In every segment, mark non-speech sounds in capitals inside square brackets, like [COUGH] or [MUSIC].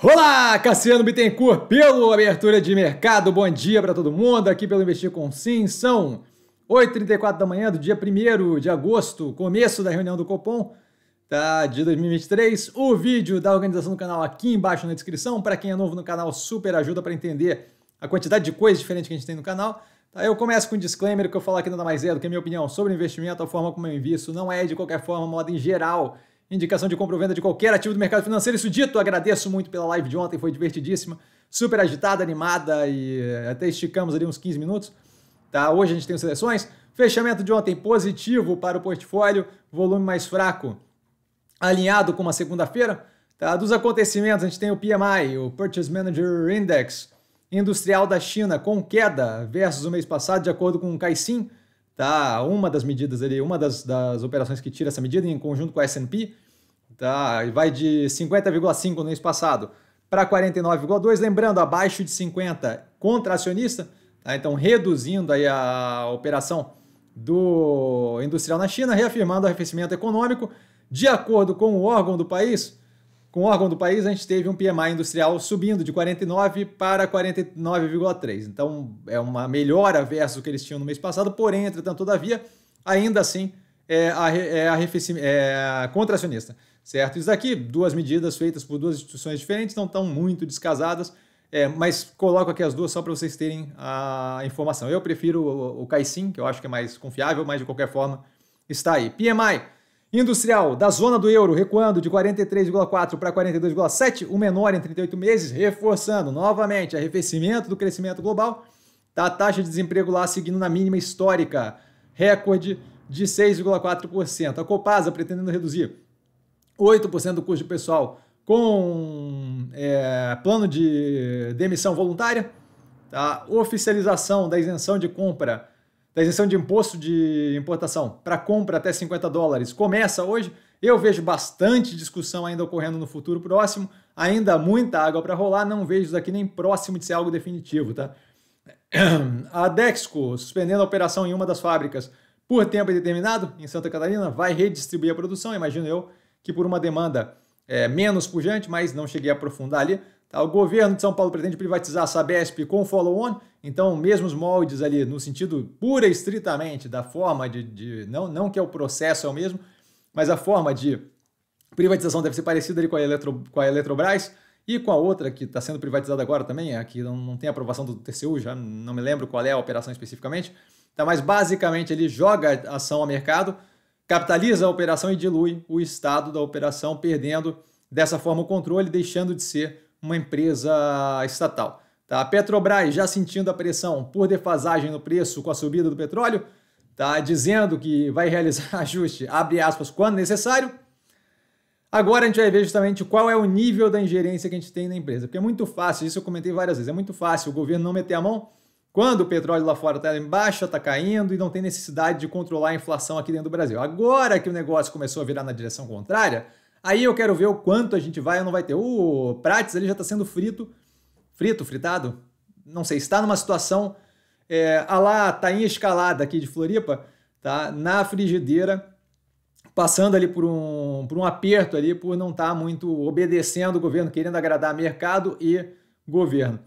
Olá, Cassiano Bittencourt, pelo Abertura de Mercado. Bom dia para todo mundo aqui pelo Investir com Sim. São 8h34 da manhã do dia 1 de agosto, começo da reunião do Copom tá, de 2023. O vídeo da organização do canal aqui embaixo na descrição. Para quem é novo no canal, super ajuda para entender a quantidade de coisas diferentes que a gente tem no canal. Tá, eu começo com um disclaimer: o que eu falo aqui nada mais é do que a minha opinião sobre investimento, a forma como eu invisto, não é de qualquer forma, modo em geral indicação de compra ou venda de qualquer ativo do mercado financeiro. Isso dito, agradeço muito pela live de ontem, foi divertidíssima, super agitada, animada e eh, até esticamos ali uns 15 minutos. Tá? Hoje a gente tem seleções. Fechamento de ontem positivo para o portfólio, volume mais fraco, alinhado com uma segunda-feira. Tá? Dos acontecimentos, a gente tem o PMI, o Purchase Manager Index, industrial da China, com queda versus o mês passado, de acordo com o Caixin tá? Uma das medidas ali, uma das, das operações que tira essa medida em conjunto com a S&P, tá? E vai de 50,5 no mês passado para 49,2, lembrando, abaixo de 50 contra acionista, tá? Então reduzindo aí a operação do industrial na China, reafirmando o arrefecimento econômico, de acordo com o órgão do país, com o órgão do país, a gente teve um PMI industrial subindo de 49 para 49,3. Então, é uma melhora versus o que eles tinham no mês passado, porém, entretanto, todavia, ainda assim, é, é, é contracionista. Certo? Isso daqui, duas medidas feitas por duas instituições diferentes, não estão muito descasadas, é, mas coloco aqui as duas só para vocês terem a informação. Eu prefiro o Caixin, que eu acho que é mais confiável, mas de qualquer forma está aí. PMI Industrial, da zona do euro, recuando de 43,4 para 42,7, o menor em 38 meses, reforçando novamente arrefecimento do crescimento global. Da tá a taxa de desemprego lá seguindo na mínima histórica, recorde de 6,4%. A Copasa pretendendo reduzir 8% do custo pessoal com é, plano de demissão voluntária, a oficialização da isenção de compra da isenção de imposto de importação para compra até 50 dólares começa hoje. Eu vejo bastante discussão ainda ocorrendo no futuro próximo, ainda muita água para rolar, não vejo isso aqui nem próximo de ser algo definitivo, tá? [CLEARS THROAT] A Dexco, suspendendo a operação em uma das fábricas por tempo indeterminado em Santa Catarina, vai redistribuir a produção, imagino eu, que por uma demanda é, menos pujante, mas não cheguei a aprofundar ali. Tá? O governo de São Paulo pretende privatizar a Sabesp com follow-on, então mesmos moldes ali, no sentido pura e estritamente da forma de, de, não, não que é o processo é o mesmo, mas a forma de privatização deve ser parecida ali com a, Eletro, com a Eletrobras e com a outra que está sendo privatizada agora também, aqui não, não tem aprovação do TCU, já não me lembro qual é a operação especificamente, tá? mas basicamente ele joga ação ao mercado, capitaliza a operação e dilui o estado da operação, perdendo dessa forma o controle, deixando de ser uma empresa estatal. Tá? A Petrobras já sentindo a pressão por defasagem no preço com a subida do petróleo, tá? dizendo que vai realizar [LAUGHS] ajuste, abre aspas, quando necessário. Agora a gente vai ver justamente qual é o nível da ingerência que a gente tem na empresa, porque é muito fácil, isso eu comentei várias vezes, é muito fácil o governo não meter a mão quando o petróleo lá fora está tá em baixa, está caindo e não tem necessidade de controlar a inflação aqui dentro do Brasil. Agora que o negócio começou a virar na direção contrária, aí eu quero ver o quanto a gente vai ou não vai ter. O Prates ele já está sendo frito, frito, fritado, não sei, está numa situação é, a lá tá em escalada aqui de Floripa, tá? Na frigideira, passando ali por um, por um aperto ali, por não estar tá muito obedecendo o governo, querendo agradar mercado e governo.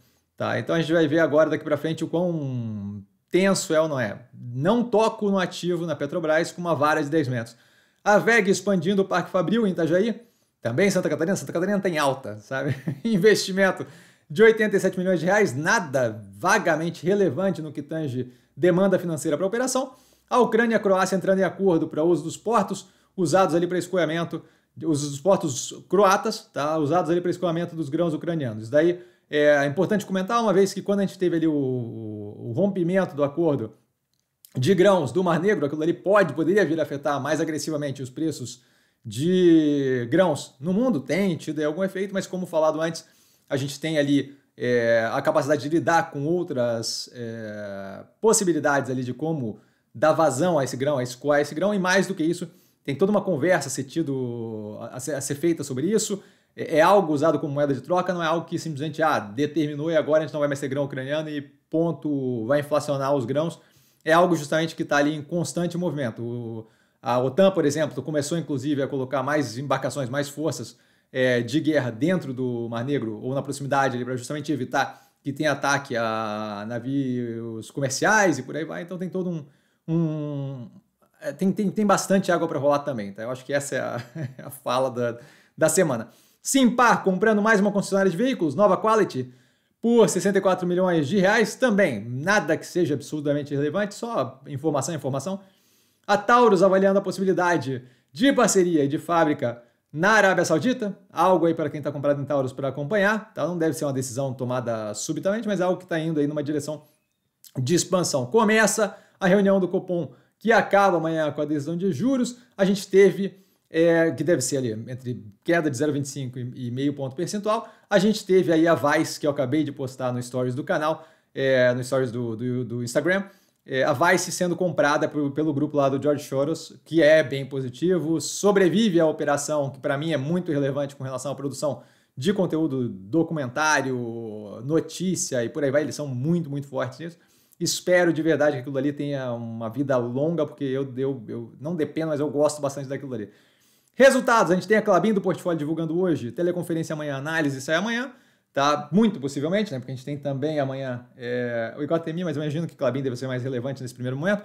Tá? Então a gente vai ver agora daqui para frente o quão tenso é ou não é. Não toco no ativo na Petrobras com uma vara de 10 metros. A VEG expandindo o Parque Fabril em Itajaí, também Santa Catarina. Santa Catarina tem tá alta, sabe? [LAUGHS] Investimento de 87 milhões de reais, nada vagamente relevante no que tange demanda financeira para a operação. A Ucrânia e a Croácia entrando em acordo para uso dos portos usados ali para escoamento, os portos croatas, tá? usados ali para escoamento dos grãos ucranianos. Isso daí é, é importante comentar, uma vez que quando a gente teve ali o, o rompimento do acordo de grãos do Mar Negro, aquilo ali pode, poderia vir a afetar mais agressivamente os preços de grãos no mundo, tem tido algum efeito, mas como falado antes, a gente tem ali é, a capacidade de lidar com outras é, possibilidades ali de como dar vazão a esse grão, a escoar esse grão, e mais do que isso, tem toda uma conversa a ser, tido, a ser, a ser feita sobre isso, é, é algo usado como moeda de troca, não é algo que simplesmente ah, determinou e agora a gente não vai mais ter grão ucraniano e ponto, vai inflacionar os grãos. É algo justamente que está ali em constante movimento. O, a OTAN, por exemplo, começou inclusive a colocar mais embarcações, mais forças é, de guerra dentro do Mar Negro ou na proximidade para justamente evitar que tenha ataque a navios comerciais e por aí vai. Então tem todo um, um é, tem, tem, tem bastante água para rolar também, tá? Eu acho que essa é a, [LAUGHS] é a fala da, da semana. Simpar comprando mais uma concessionária de veículos, Nova Quality, por 64 milhões de reais também. Nada que seja absurdamente relevante, só informação, informação. A Taurus avaliando a possibilidade de parceria e de fábrica na Arábia Saudita, algo aí para quem está comprado em Taurus para acompanhar, tá? Não deve ser uma decisão tomada subitamente, mas é algo que está indo aí numa direção de expansão. Começa a reunião do Copom que acaba amanhã com a decisão de juros. A gente teve é, que deve ser ali entre queda de 0,25 e meio ponto percentual. A gente teve aí a Vice, que eu acabei de postar no Stories do canal, é, no Stories do, do, do Instagram, é, a Vice sendo comprada pelo grupo lá do George Soros, que é bem positivo, sobrevive à operação, que para mim é muito relevante com relação à produção de conteúdo documentário, notícia e por aí vai, eles são muito, muito fortes nisso. Espero de verdade que aquilo ali tenha uma vida longa, porque eu, eu, eu não dependo, mas eu gosto bastante daquilo ali. Resultados, a gente tem a Clabin do portfólio divulgando hoje, teleconferência amanhã, análise sai amanhã, tá? Muito possivelmente, né? Porque a gente tem também amanhã é, o Iguatemi, mas imagino que Clabin deve ser mais relevante nesse primeiro momento.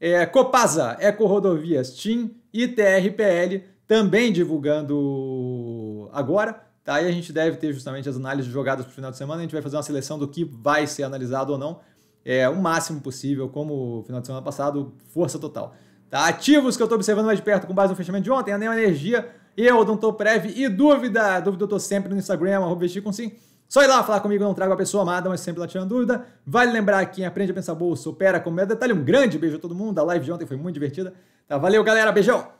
É, Copasa, Eco Rodovias, TIM e TRPL também divulgando agora, tá? E a gente deve ter justamente as análises jogadas para o final de semana, a gente vai fazer uma seleção do que vai ser analisado ou não, é, o máximo possível, como o final de semana passado, força total tá? ativos que eu estou observando mais de perto com base no fechamento de ontem, a Neo Energia, eu, Doutor Prev e Dúvida. Dúvida eu tô sempre no Instagram, arroba vestir com sim. Só ir lá falar comigo, não trago a pessoa amada, mas sempre lá tirando dúvida. Vale lembrar quem aprende a pensar bolsa, opera com medo. É detalhe, um grande beijo a todo mundo. A live de ontem foi muito divertida. Tá, valeu, galera. Beijão!